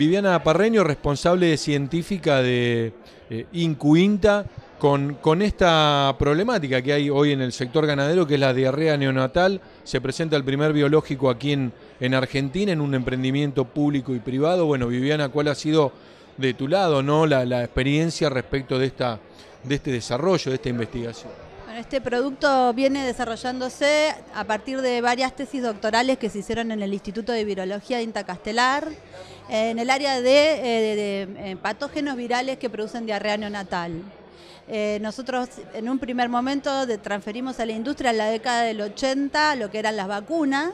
Viviana Parreño, responsable científica de eh, Incuinta, con, esta problemática que hay hoy en el sector ganadero, que es la diarrea neonatal. Se presenta el primer biológico aquí en, en Argentina, en un emprendimiento público y privado. Bueno, Viviana, ¿cuál ha sido de tu lado no la, la experiencia respecto de, esta, de este desarrollo, de esta investigación? este producto viene desarrollándose a partir de varias tesis doctorales que se hicieron en el Instituto de Virología de Intacastelar, en el área de, eh, eh, patógenos virales que producen diarrea neonatal. Eh, nosotros en un primer momento transferimos a la industria en la década del 80 lo que eran las vacunas,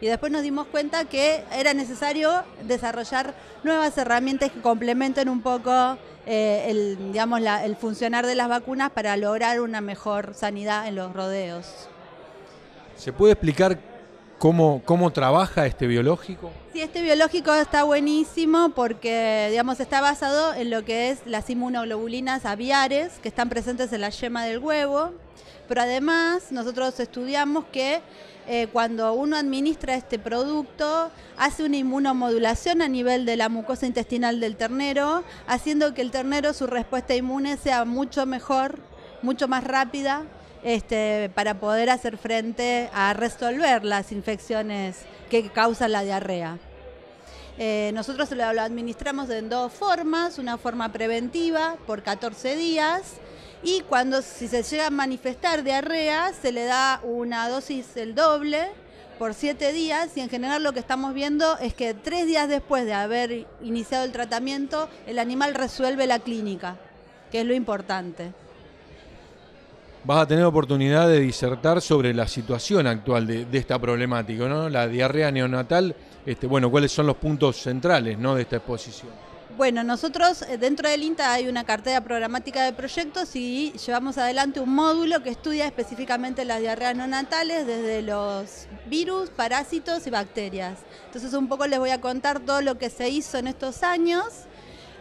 y después nos dimos cuenta que era necesario desarrollar nuevas herramientas que complementen un poco eh, el, digamos, el funcionar de las vacunas para lograr una mejor sanidad en los rodeos. ¿Se puede explicar ¿Cómo, trabaja este biológico? Sí, este biológico está buenísimo porque, digamos, está basado en lo que es las inmunoglobulinas aviares que están presentes en la yema del huevo, pero además nosotros estudiamos que eh, cuando uno administra este producto, hace una inmunomodulación a nivel de la mucosa intestinal del ternero, haciendo que el ternero su respuesta inmune sea mucho mejor, mucho más rápida este, para poder hacer frente a resolver las infecciones que causan la diarrea. Eh, nosotros lo, administramos en dos formas, una forma preventiva por 14 días y cuando si se llega a manifestar diarrea se le da una dosis el doble por 7 días y en general lo que estamos viendo es que tres días después de haber iniciado el tratamiento el animal resuelve la clínica, que es lo importante vas a tener oportunidad de disertar sobre la situación actual de, esta problemática, ¿no? La diarrea neonatal, este, bueno, ¿cuáles son los puntos centrales ¿no? de esta exposición? Bueno, nosotros eh, dentro del INTA hay una cartera programática de proyectos y llevamos adelante un módulo que estudia específicamente las diarreas neonatales desde los virus, parásitos y bacterias. Entonces un poco les voy a contar todo lo que se hizo en estos años,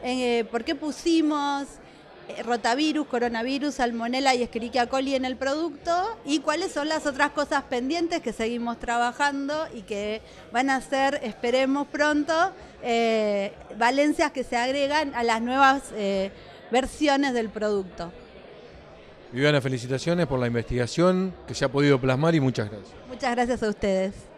eh, por qué pusimos, eh, rotavirus, coronavirus, Salmonela y Escherichia coli en el producto y cuáles son las otras cosas pendientes que seguimos trabajando y que van a ser, esperemos pronto, eh, valencias que se agregan a las nuevas eh, versiones del producto. Viviana, felicitaciones por la investigación que se ha podido plasmar y muchas gracias. Muchas gracias a ustedes.